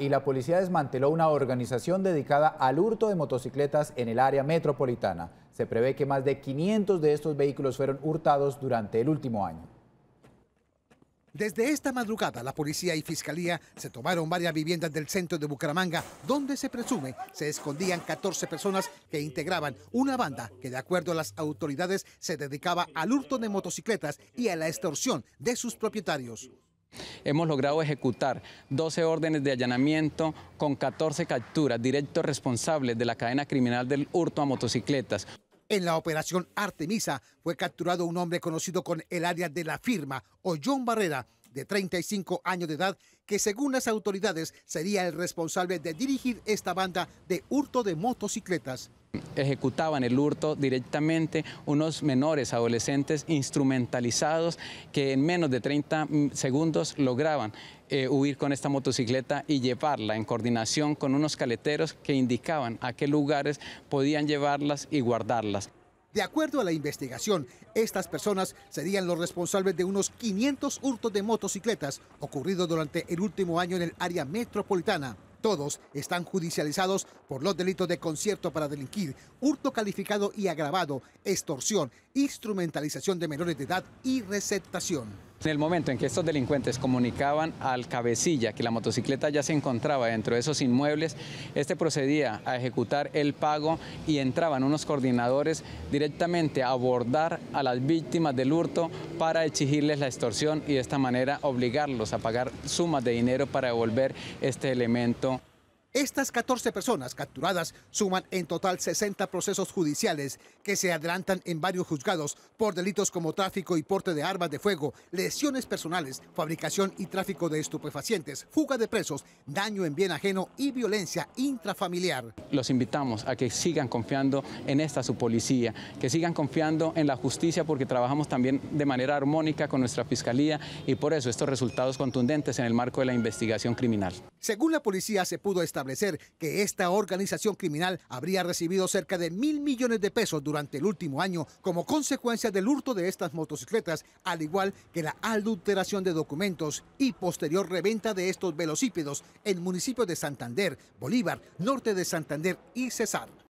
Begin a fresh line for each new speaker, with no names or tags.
y la policía desmanteló una organización dedicada al hurto de motocicletas en el área metropolitana. Se prevé que más de 500 de estos vehículos fueron hurtados durante el último año.
Desde esta madrugada, la policía y fiscalía se tomaron varias viviendas del centro de Bucaramanga, donde se presume se escondían 14 personas que integraban una banda que, de acuerdo a las autoridades, se dedicaba al hurto de motocicletas y a la extorsión de sus propietarios.
Hemos logrado ejecutar 12 órdenes de allanamiento con 14 capturas, directos responsables de la cadena criminal del hurto a motocicletas.
En la operación Artemisa fue capturado un hombre conocido con el área de la firma, o John Barrera, de 35 años de edad, que según las autoridades sería el responsable de dirigir esta banda de hurto de motocicletas. Ejecutaban
el hurto directamente unos menores adolescentes instrumentalizados que en menos de 30 segundos lograban eh, huir con esta motocicleta y llevarla en coordinación con unos caleteros que indicaban a qué lugares podían llevarlas y guardarlas.
De acuerdo a la investigación, estas personas serían los responsables de unos 500 hurtos de motocicletas ocurridos durante el último año en el área metropolitana. Todos están judicializados por los delitos de concierto para delinquir, hurto calificado y agravado, extorsión, instrumentalización de menores de edad y receptación.
En el momento en que estos delincuentes comunicaban al cabecilla que la motocicleta ya se encontraba dentro de esos inmuebles, este procedía a ejecutar el pago y entraban unos coordinadores directamente a abordar a las víctimas del hurto para exigirles la extorsión y de esta manera obligarlos a pagar sumas de dinero para devolver este elemento.
Estas 14 personas capturadas suman en total 60 procesos judiciales que se adelantan en varios juzgados por delitos como tráfico y porte de armas de fuego, lesiones personales, fabricación y tráfico de estupefacientes, fuga de presos, daño en bien ajeno y violencia intrafamiliar. Los invitamos a que sigan confiando en
esta su policía, que sigan confiando en la justicia porque trabajamos también de manera armónica con nuestra fiscalía y por eso estos resultados contundentes en el marco de la investigación criminal.
Según la policía, se pudo establecer que esta organización criminal habría recibido cerca de mil millones de pesos durante el último año como consecuencia del hurto de estas motocicletas, al igual que la adulteración de documentos y posterior reventa de estos velocípedos en municipios de Santander, Bolívar, Norte de Santander y Cesar.